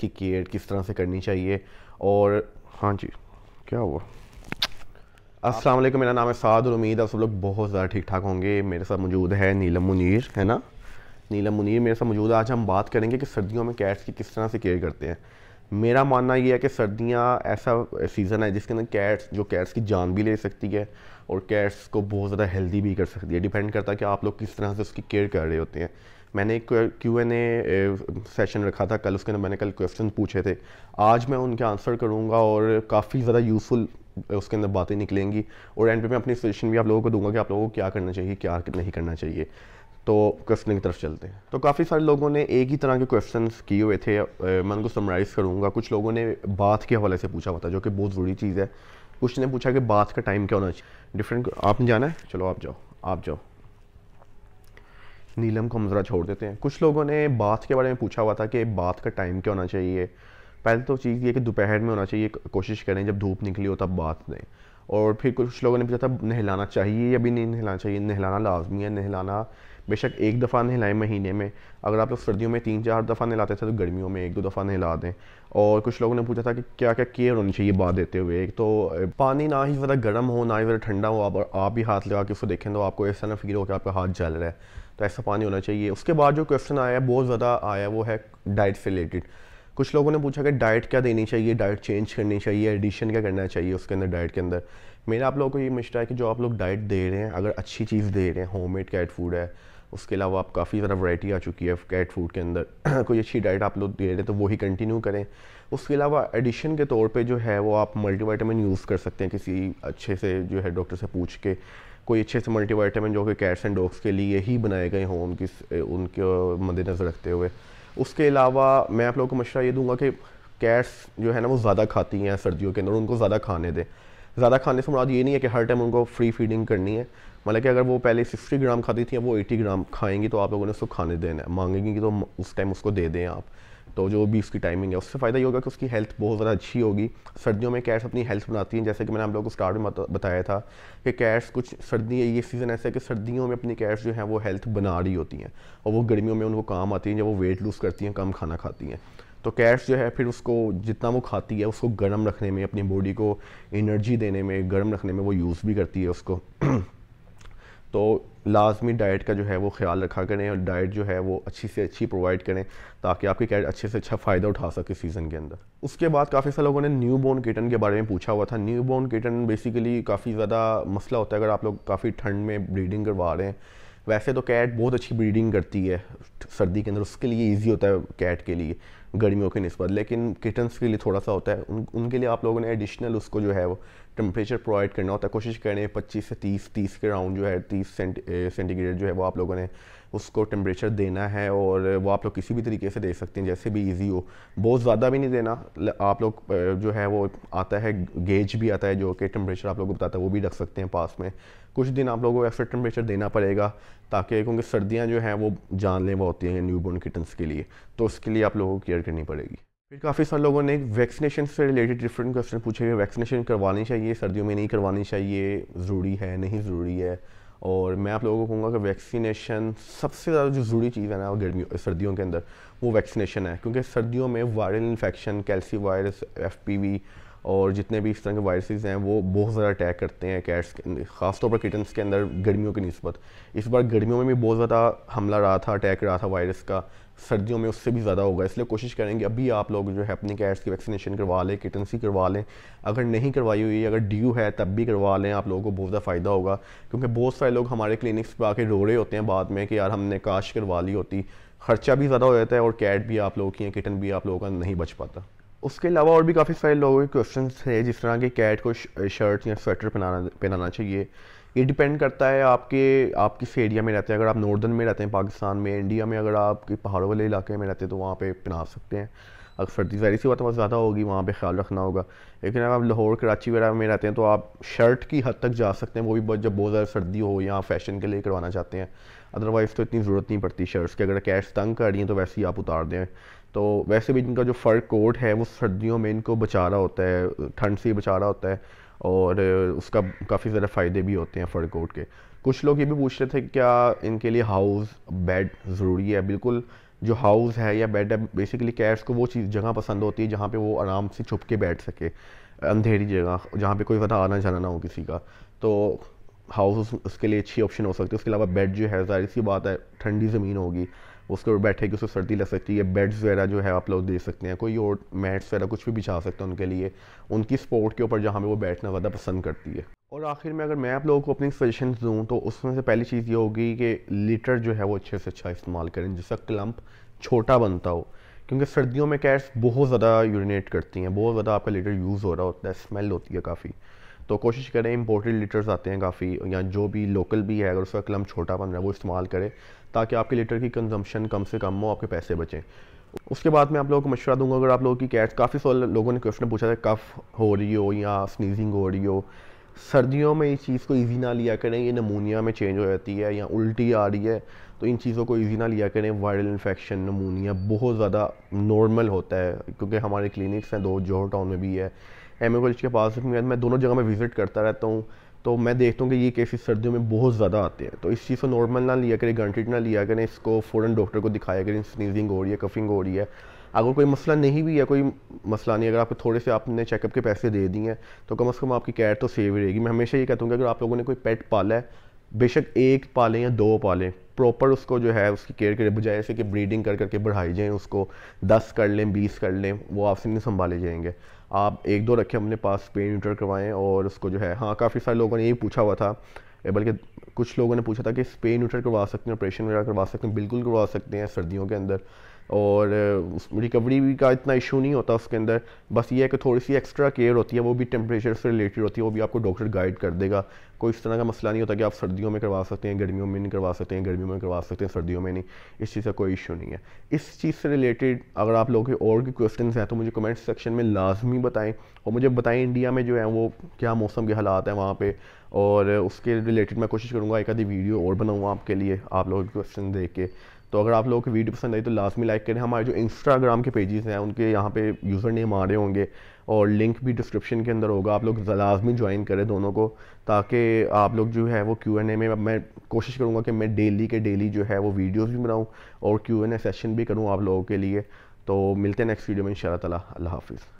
की केयर किस तरह से करनी चाहिए और हाँ जी क्या हुआ अस्सलाम वालेकुम मेरा नाम है साद और उम्मीद आप सब लोग बहुत ज़्यादा ठीक ठाक होंगे मेरे साथ मौजूद है नीलम मुनीर है ना नीलम मुनीर मेरे साथ मौजूद है आज हम बात करेंगे कि सर्दियों में कैट्स की किस तरह से केयर करते हैं मेरा मानना यह है कि सर्दियाँ ऐसा सीज़न है जिसके अंदर कैट्स जो कैट्स की जान भी ले सकती है और कैट्स को बहुत ज़्यादा हेल्दी भी कर सकती है डिपेंड करता है कि आप लोग किस तरह से उसकी केयर कर रहे होते हैं मैंने एक क्यू एन ए सेशन रखा था कल उसके अंदर मैंने कल क्वेश्चन पूछे थे आज मैं उनके आंसर करूँगा और काफ़ी ज़्यादा यूज़फुल उसके अंदर बातें निकलेंगी और एंड पे मैं अपनी सजेशन भी आप लोगों को दूंगा कि आप लोगों को क्या करना चाहिए क्या नहीं करना चाहिए तो क्वेश्चन की तरफ चलते हैं तो काफ़ी सारे लोगों ने एक ही तरह के क्वेश्चन किए हुए थे मैं उनको समराइज़ करूँगा कुछ लोगों ने बात के हवाले से पूछा हुआ था जो कि बहुत ज़रूरी चीज़ है कुछ ने पूछा कि बात का टाइम क्या होना चाहिए डिफरेंट आपने जाना है चलो आप जाओ आप जाओ नीलम को हम ज़रा छोड़ देते हैं कुछ लोगों ने बाथ के बारे में पूछा हुआ था कि बाथ का टाइम क्या होना चाहिए पहले तो चीज़ ये कि दोपहर में होना चाहिए कोशिश करें जब धूप निकली हो तब बाथ दें और फिर कुछ लोगों ने पूछा था नहलाना चाहिए या भी नहीं नहलाना चाहिए नहलाना लाजमी है नहलाना बेशक एक दफ़ा नहलाएं महीने में अगर आप लोग सर्दियों में तीन चार दफ़ा नहलाते थे तो गर्मियों में एक दो दफ़ा नहला दें और कुछ लोगों ने पूछा था कि क्या क्या केयर होनी चाहिए बात देते हुए एक तो पानी ना ही ज़्यादा गर्म हो ना ही ज़्यादा ठंडा हो आप आप भी हाथ लगा के उसको देखें तो आपको ऐसा ना फील हो कि आपका हाथ जल रहा है तो ऐसा पानी होना चाहिए उसके बाद जो क्वेश्चन आया बहुत ज़्यादा आया वो है डाइट से रिलेटेड कुछ लोगों ने पूछा कि डाइट क्या देनी चाहिए डाइट चेंज करनी चाहिए एडिशन क्या करना चाहिए उसके अंदर डाइट के अंदर मेरा आप लोगों को ये मिश्रा है कि जो आप लोग डाइट दे रहे हैं अगर अच्छी चीज़ दे रहे हैं होम मेड कैट फूड है उसके अलावा आप काफ़ी ज़्यादा वैरायटी आ चुकी है कैट फूड के अंदर कोई अच्छी डाइट आप लोग दे रहे हैं तो वही कंटिन्यू करें उसके अलावा एडिशन के तौर पे जो है वो आप वाइटामिन यूज़ कर सकते हैं किसी अच्छे से जो है डॉक्टर से पूछ के कोई अच्छे से मल्टीविटामिन जो कि कैट्स एंड डॉग्स के लिए ही बनाए गए हों उनकी उनके मद्देनज़र रखते हुए उसके अलावा मैं आप लोगों को मशा ये दूंगा कि कैट्स जो है ना वो ज़्यादा खाती हैं सर्दियों के अंदर उनको ज़्यादा खाने दें ज़्यादा खाने से मुराद ये नहीं है कि हर टाइम उनको फ्री फीडिंग करनी है मतलब कि अगर वो पहले सिक्सटी ग्राम खाती थी वो एटी ग्राम खाएंगी तो आप लोगों ने उसको खाने देना है मांगेंगी कि तो उस टाइम उसको दे दें आप तो जो भी उसकी टाइमिंग है उससे फ़ायदा ये होगा कि उसकी हेल्थ बहुत ज़्यादा अच्छी होगी सर्दियों में कैट्स अपनी हेल्थ बनाती हैं जैसे कि मैंने आप लोगों को स्टार्ट में बताया था कि कैट्स कुछ सर्दी ये सीज़न ऐसा है कि सर्दियों में अपनी कैट्स जो हैं वो हेल्थ बना रही होती हैं और वो गर्मियों में उनको काम आती हैं जब वो वेट लूज़ करती हैं कम खाना खाती हैं तो कैट्स जो है फिर उसको जितना वो खाती है उसको गर्म रखने में अपनी बॉडी को एनर्जी देने में गर्म रखने में वो यूज़ भी करती है उसको तो लाजमी डाइट का जो है वो ख्याल रखा करें और डाइट जो है वो अच्छी से अच्छी प्रोवाइड करें ताकि आपकी कैट अच्छे से अच्छा फ़ायदा उठा सके सीज़न के अंदर उसके बाद काफ़ी सारे लोगों ने न्यू बोर्न किटन के बारे में पूछा हुआ था न्यू बोर्न किटन बेसिकली काफ़ी ज़्यादा मसला होता है अगर आप लोग काफ़ी ठंड में ब्रीडिंग करवा रहे हैं वैसे तो कैट बहुत अच्छी ब्रीडिंग करती है सर्दी के अंदर उसके लिए ईजी होता है कैट के लिए गर्मियों के नस्बत लेकिन किटन्स के लिए थोड़ा सा होता है उन उनके लिए आप लोगों ने एडिशनल उसको जो है वो टेम्परेचर प्रोवाइड करना होता है कोशिश करें पच्चीस से तीस तीस के राउंड जो है तीस सेंटीग्रेड जो है वो आप लोगों ने उसको टेम्परेचर देना है और वो आप लोग किसी भी तरीके से दे सकते हैं जैसे भी इजी हो बहुत ज़्यादा भी नहीं देना आप लोग जो है वो आता है गेज भी आता है जो कि टेम्परेचर आप लोग को बताता है वो भी रख सकते हैं पास में कुछ दिन आप लोगों को एक्स्ट्रा टेम्परेचर देना पड़ेगा ताकि क्योंकि सर्दियाँ जो हैं वो जानलेवा होती हैं न्यू बॉर्न किटन्स के लिए तो उसके लिए आप लोगों को केयर करनी पड़ेगी फिर काफ़ी सारे लोगों ने वैक्सीनेशन से रिलेटेड डिफरेंट क्वेश्चन पूछे हुए वैक्सीनेशन करवानी चाहिए सर्दियों में नहीं करवानी चाहिए ज़रूरी है नहीं ज़रूरी है और मैं आप लोगों को कहूँगा कि वैक्सीनेशन सबसे ज़्यादा जो ज़रूरी चीज़ है ना गर्मियों सर्दियों के अंदर वो वैक्सीनेशन है क्योंकि सर्दियों में वायरल इन्फेक्शन कैल्सी वायरस एफ और जितने भी इस तरह के वायरसेस हैं वो बहुत ज़्यादा अटैक करते हैं कैट्स के अंदर ख़ासतौर पर किटन्स के अंदर गर्मियों की नस्बत इस बार गर्मियों में भी बहुत ज़्यादा हमला रहा था अटैक रहा था वायरस का सर्दियों में उससे भी ज़्यादा होगा इसलिए कोशिश करेंगे अभी आप लोग जो है अपने कैट्स की वैक्सीनेशन करवा लें किटनसी करवा लें अगर नहीं करवाई हुई अगर ड्यू है तब भी करवा लें आप लोगों को बहुत ज़्यादा फ़ायदा होगा क्योंकि बहुत सारे लोग हमारे क्लिनिक्स पर आके रो रहे होते हैं बाद में कि यार हमने काश करवा ली होती खर्चा भी ज़्यादा हो जाता है और कैट भी आप लोगों की या किटन भी आप लोगों का नहीं बच पाता उसके अलावा और भी काफ़ी सारे लोगों के क्वेश्चन थे जिस तरह की कैट को शर्ट या स्वेटर पहनाना पहनाना चाहिए ये डिपेंड करता है आपके आप किस एरिया में रहते हैं अगर आप नॉर्दर्न में रहते हैं पाकिस्तान में इंडिया में अगर आप पहाड़ों वाले इलाके में रहते हैं तो वहाँ पर पहना सकते हैं अगर सर्दी जहरी सी बात बहुत ज़्यादा होगी वहाँ पे ख्याल रखना होगा लेकिन अगर आप लाहौर कराची वगैरह में रहते हैं तो आप शर्ट की हद तक जा सकते हैं वो भी जब बहुत ज़्यादा सर्दी हो या फैशन के लिए करवाना चाहते हैं अदरवाइज़ तो इतनी ज़रूरत नहीं पड़ती शर्ट्स की अगर कैश तंग कर रही हैं तो वैसे ही आप उतार दें तो वैसे भी इनका जो फर कोट है वो सर्दियों में इनको बचा रहा होता है ठंड से बचा रहा होता है और उसका काफ़ी ज़्यादा फ़ायदे भी होते हैं फर कोट के कुछ लोग ये भी पूछ रहे थे क्या इनके लिए हाउस बेड ज़रूरी है बिल्कुल जो हाउस है या बेड है बेसिकली कैट्स को वो चीज़ जगह पसंद होती है जहाँ पे वो आराम से छुप के बैठ सके अंधेरी जगह जहाँ पे कोई ज़्यादा आना जाना ना हो किसी का तो हाउस उसके लिए अच्छी ऑप्शन हो सकती है उसके अलावा बेड जो है जाहिर सी बात है ठंडी ज़मीन होगी उसके ऊपर बैठे कि उसको सर्दी लग सकती है बेड्स वगैरह जो है आप लोग दे सकते हैं कोई और मैट्स वगैरह कुछ भी बिछा सकते हैं उनके लिए उनकी स्पोर्ट के ऊपर जहाँ पर वो बैठना ज़्यादा पसंद करती है और आखिर में अगर मैं आप लोगों को अपनी सजेशन दूँ तो उसमें से पहली चीज़ ये होगी कि लीटर जो है वो अच्छे से अच्छा इस्तेमाल करें जिसका क्लम्प छोटा बनता हो क्योंकि सर्दियों में कैट्स बहुत ज़्यादा यूरिनेट करती हैं बहुत ज़्यादा आपका लीटर यूज़ हो रहा होता है स्मेल होती है काफ़ी तो कोशिश करें इम्पोर्टेड लीटर्स आते हैं काफ़ी या जो भी लोकल भी है अगर उसका कलम छोटा बन रहा है वो इस्तेमाल करें ताकि आपके लीटर की कंजम्पशन कम से कम हो आपके पैसे बचें उसके बाद मैं आप लोगों को मशवरा दूंगा अगर आप लोगों की कैट्स काफ़ी सारे लोगों ने क्वेश्चन पूछा था कफ हो रही हो या स्नीजिंग हो रही हो सर्दियों में इस चीज़ को ईजी ना लिया करें ये नमूनिया में चेंज हो जाती है या उल्टी आ रही है तो इन चीज़ों को ईजी ना लिया करें वायरल इन्फेक्शन नमूनिया बहुत ज़्यादा नॉर्मल होता है क्योंकि हमारे क्लिनिक्स हैं दो जोहर टाउन में भी है एम ए कॉलेज के पास में मैं दोनों जगह में विज़िट करता रहता हूँ तो मैं देखता हूँ कि ये केसेस सर्दियों में बहुत ज़्यादा आते हैं तो इस चीज़ को नॉर्मल ना लिया करें गंटेड ना लिया करें इसको फ़ौरन डॉक्टर को दिखाया करें स्नीजिंग हो रही है कफिंग हो रही है अगर कोई मसला नहीं भी है कोई मसला नहीं अगर आपको थोड़े से आपने चेकअप के पैसे दे दिए हैं तो कम अज़ कम आपकी केयर तो सेव रहेगी मैं हमेशा ये कहता हूँ कि अगर आप लोगों ने कोई पेट पाला है बेशक एक पालें या दो पालें प्रॉपर उसको जो है उसकी केयर करें बजाय ऐसे कि ब्रीडिंग कर करके बढ़ाई जाएँ उसको दस कर लें बीस कर लें वो आपसे नहीं संभाले जाएंगे आप एक दो रखे हमने पास पेन न्यूटर करवाएं और उसको जो है हाँ काफ़ी सारे लोगों ने ये पूछा हुआ था बल्कि कुछ लोगों ने पूछा था कि स्पेन न्यूटर करवा सकते हैं ऑपरेशन वगैरह करवा सकते हैं बिल्कुल करवा सकते हैं सर्दियों के अंदर और रिकवरी भी का इतना इशू नहीं होता उसके अंदर बस ये है कि थोड़ी सी एक्स्ट्रा केयर होती है वो भी टेम्परेचर से रिलेटेड होती है वो भी आपको डॉक्टर गाइड कर देगा कोई इस तरह का मसला नहीं होता कि आप सर्दियों में करवा सकते हैं गर्मियों में नहीं करवा सकते हैं गर्मियों में करवा सकते हैं सर्दियों में नहीं इस चीज़ का कोई इशू नहीं है इस चीज़ से रिलेटेड अगर आप लोगों के और भी क्वेश्चन हैं तो मुझे कमेंट सेक्शन में लाजमी बताएँ और मुझे बताएँ इंडिया में जो है वो क्या मौसम के हालात हैं वहाँ पर और उसके रिलेटेड मैं कोशिश करूँगा एक आधी वीडियो और बनाऊँगा आपके लिए आप लोगों के क्वेश्चन देख के तो अगर आप लोगों को वीडियो पसंद आई तो लास्ट में लाइक करें हमारे जो इंस्टाग्राम के पेजेस हैं उनके यहाँ पे यूज़र नेम आ रहे होंगे और लिंक भी डिस्क्रिप्शन के अंदर होगा आप लोग लाजमी ज्वाइन करें दोनों को ताकि आप लोग जो है वो क्यू एन ए में मैं कोशिश करूँगा कि मैं डेली के डेली जो है वो वीडियोज़ भी बनाऊँ और क्यू एन ए सेशन भी करूँ आप लोगों के लिए तो मिलते हैं नेक्स्ट वीडियो में इन शाला अल्लाह हाफिज़